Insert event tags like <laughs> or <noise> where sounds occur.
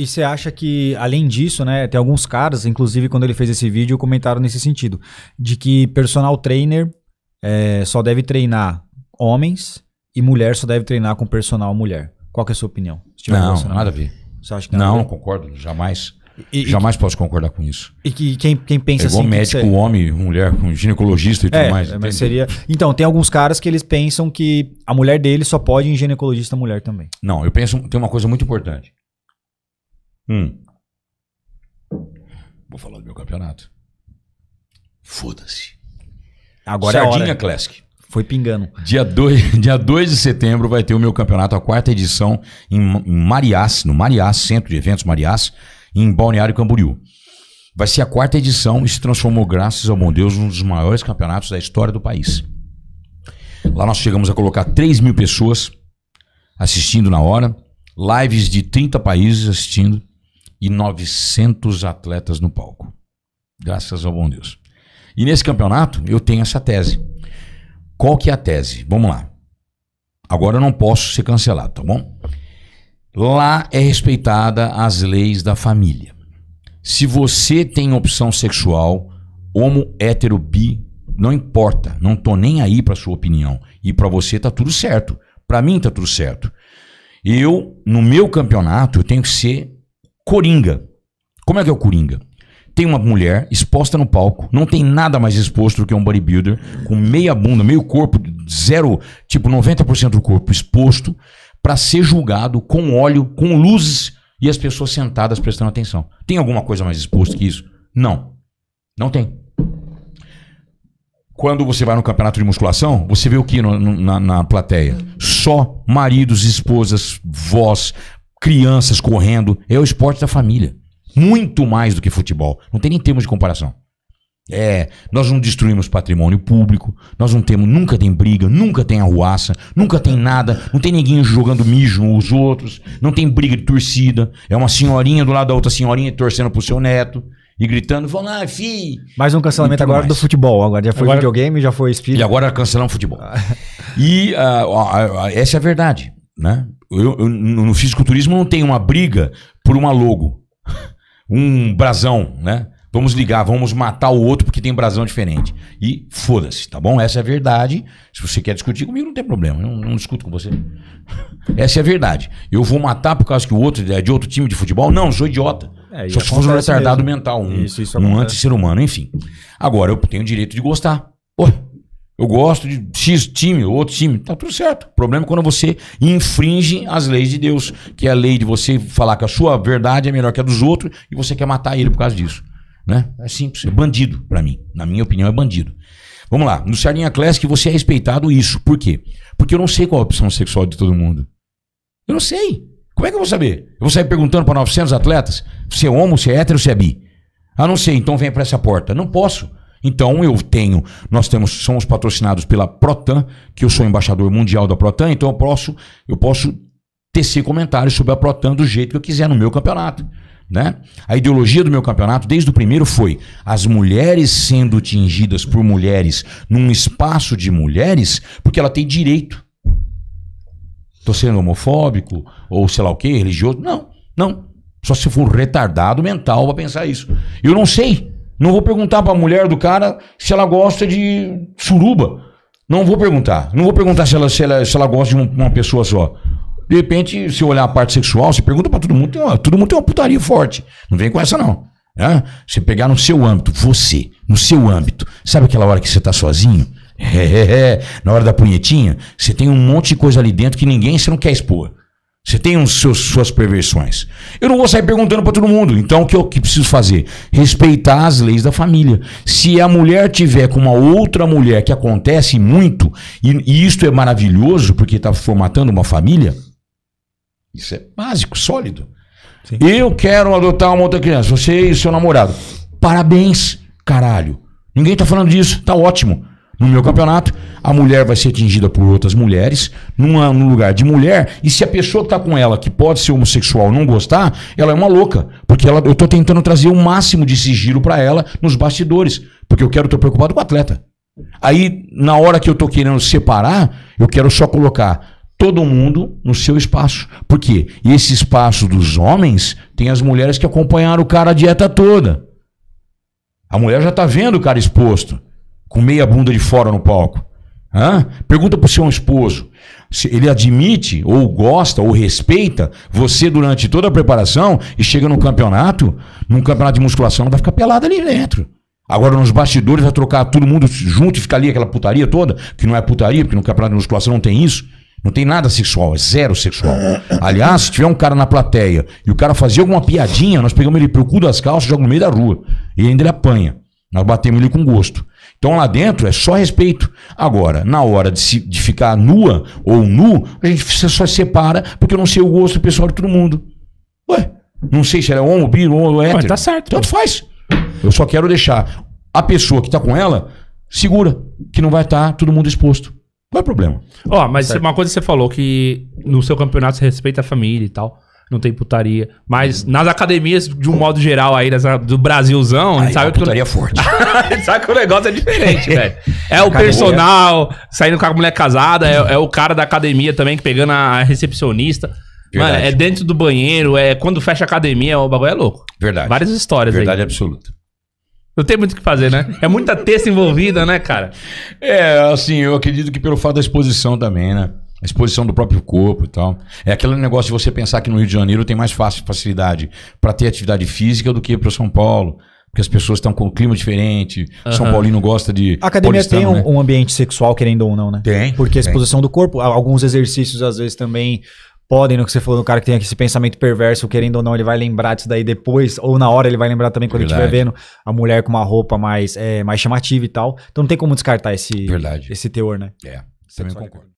E você acha que, além disso, né, tem alguns caras, inclusive quando ele fez esse vídeo, comentaram nesse sentido, de que personal trainer é, só deve treinar homens e mulher só deve treinar com personal mulher. Qual é a sua opinião? Não, nada a ver. Você acha que não, não concordo, jamais. E, Jamais e, posso concordar com isso. E que quem, quem pensa é igual assim. médico, homem, mulher, um ginecologista e tudo é, mais. Mas seria... Então, tem alguns caras que eles pensam que a mulher dele só pode ir em ginecologista mulher também. Não, eu penso. Tem uma coisa muito importante. Hum. Vou falar do meu campeonato. Foda-se. Agora é Sardinha é hora. Classic. Foi pingando. Dia 2, <laughs> dia de setembro vai ter o meu campeonato, a quarta edição, em, em Mariás, no Mariás, Centro de Eventos Mariás, em Balneário Camboriú. Vai ser a quarta edição e se transformou, graças ao bom Deus, um dos maiores campeonatos da história do país. Lá nós chegamos a colocar 3 mil pessoas assistindo na hora, lives de 30 países assistindo e 900 atletas no palco. Graças ao bom Deus. E nesse campeonato eu tenho essa tese. Qual que é a tese? Vamos lá. Agora eu não posso ser cancelado, tá bom? Lá é respeitada as leis da família. Se você tem opção sexual, homo, hétero, bi, não importa, não tô nem aí para sua opinião. E para você tá tudo certo. Para mim tá tudo certo. Eu, no meu campeonato, eu tenho que ser Coringa. Como é que é o Coringa? Tem uma mulher exposta no palco, não tem nada mais exposto do que um bodybuilder, com meia bunda, meio corpo, zero, tipo 90% do corpo exposto, para ser julgado com óleo, com luzes e as pessoas sentadas prestando atenção. Tem alguma coisa mais exposta que isso? Não. Não tem. Quando você vai no campeonato de musculação, você vê o que no, no, na, na plateia? Só maridos, esposas, vós, crianças correndo. É o esporte da família. Muito mais do que futebol. Não tem nem termos de comparação. É, nós não destruímos patrimônio público, nós não temos, nunca tem briga, nunca tem arruaça, nunca tem nada, não tem ninguém jogando mijo os outros, não tem briga de torcida, é uma senhorinha do lado da outra senhorinha torcendo pro seu neto e gritando, falando, lá, fi. Mais um cancelamento agora mais. do futebol, agora já foi agora, videogame, já foi espírito. E agora cancelamos futebol. <laughs> e uh, uh, uh, essa é a verdade. Né? Eu, eu, no fisiculturismo não tem uma briga por uma logo, <laughs> um brasão, né? Vamos ligar, vamos matar o outro porque tem brasão diferente. E foda-se, tá bom? Essa é a verdade. Se você quer discutir comigo, não tem problema. Eu não, discuto com você. <laughs> Essa é a verdade. Eu vou matar por causa que o outro é de outro time de futebol? Não, sou idiota. É, Só se fosse um retardado mesmo. mental, um, isso, isso um anti-ser humano, enfim. Agora, eu tenho o direito de gostar. Pô, eu gosto de X time, outro time. Tá tudo certo. O problema é quando você infringe as leis de Deus, que é a lei de você falar que a sua verdade é melhor que a dos outros e você quer matar ele por causa disso. Né? É simples, é bandido para mim. Na minha opinião, é bandido. Vamos lá, no Sardinha Classic você é respeitado isso. Por quê? Porque eu não sei qual é a opção sexual de todo mundo. Eu não sei. Como é que eu vou saber? Eu vou sair perguntando para 900 atletas se é homo, se é hétero, se é bi. Ah, não sei, então vem para essa porta. Não posso. Então eu tenho, nós temos, somos patrocinados pela Protan, que eu sou embaixador mundial da Protan, então eu posso, eu posso tecer comentários sobre a Protan do jeito que eu quiser no meu campeonato. Né? A ideologia do meu campeonato, desde o primeiro, foi as mulheres sendo tingidas por mulheres num espaço de mulheres, porque ela tem direito. Estou sendo homofóbico, ou sei lá o que, religioso. Não, não. Só se for retardado mental para pensar isso. Eu não sei. Não vou perguntar para a mulher do cara se ela gosta de suruba. Não vou perguntar. Não vou perguntar se ela, se ela, se ela gosta de uma pessoa só. De repente, se olhar a parte sexual, você pergunta para todo mundo, tem uma, todo mundo tem uma putaria forte. Não vem com essa, não. Né? Você pegar no seu âmbito, você, no seu âmbito. Sabe aquela hora que você está sozinho? <laughs> É, é, é. Na hora da punhetinha, você tem um monte de coisa ali dentro que ninguém, você não quer expor. Você tem uns seus, suas perversões. Eu não vou sair perguntando para todo mundo. Então, o que eu que preciso fazer? Respeitar as leis da família. Se a mulher tiver com uma outra mulher, que acontece muito, e, e isto é maravilhoso, porque está formatando uma família, isso é básico, sólido. Sim. Eu quero adotar uma outra criança, você e seu namorado. Parabéns, caralho. Ninguém está falando disso, tá ótimo no meu campeonato, a mulher vai ser atingida por outras mulheres, numa, num lugar de mulher, e se a pessoa que tá com ela, que pode ser homossexual, não gostar, ela é uma louca. Porque ela, eu tô tentando trazer o máximo de sigilo para ela nos bastidores, porque eu quero estar preocupado com o atleta. Aí, na hora que eu tô querendo separar, eu quero só colocar todo mundo no seu espaço. Por quê? Esse espaço dos homens tem as mulheres que acompanharam o cara a dieta toda. A mulher já tá vendo o cara exposto com meia bunda de fora no palco? Hã? Pergunta para o seu esposo se ele admite ou gosta ou respeita você durante toda a preparação e chega no campeonato, num campeonato de musculação, vai ficar pelado ali dentro. Agora nos bastidores vai trocar todo mundo junto e ficar ali aquela putaria toda, que não é putaria, porque no campeonato de musculação não tem isso. Não tem nada sexual, é zero sexual. Aliás, se tiver um cara na plateia e o cara fazer alguma piadinha, nós pegamos ele pro cu das calças, joga no meio da rua. E ainda ele apanha. Nós batemos ele com gosto. Então lá dentro é só respeito. Agora, na hora de, se, de ficar nua ou nu, a gente só separa porque eu não sei o gosto pessoal de todo mundo. Ué, não sei se ela é homo, bi, ou hétero. Mas tá certo. Tanto faz. Eu só quero deixar a pessoa que está com ela segura, que não vai estar tá todo mundo exposto. Qual é o problema? Ó, oh, mas certo. uma coisa que você falou, que no seu campeonato você respeita a família e tal não tem putaria. Mas nas academias, de um modo geral, aí nessa, do Brasilzão, Ai, a gente sabe que. Putaria o... forte. <laughs> sabe que o negócio é diferente, <laughs> é. velho. É o personal, saindo com a mulher casada, é, é, o cara da academia também, que pegando a recepcionista. Mano, é dentro do banheiro, é quando fecha a academia, é o bagulho é louco. Verdade. Várias histórias Verdade aí. Verdade absoluta. Não tem muito o que fazer, né? É muita testa envolvida, né, cara? É, assim, eu acredito que pelo fato da exposição também, né? a exposição do próprio corpo e tal. É aquele negócio de você pensar que no Rio de Janeiro tem mais fácil facilidade para ter atividade física do que para São Paulo. Porque as pessoas estão com um clima diferente. Uhum. São Paulino gosta de. A academia tem um, né? um, ambiente sexual, querendo ou não, né? Tem. Porque a exposição tem. do corpo, alguns exercícios às vezes também podem, no que você falou, no cara que tem esse pensamento perverso, querendo ou não, ele vai lembrar disso daí depois, ou na hora ele vai lembrar também quando Verdade. ele estiver vendo a mulher com uma roupa mais, é, mais chamativa e tal. Então não tem como descartar esse, Verdade. esse teor, né? É, também concordo.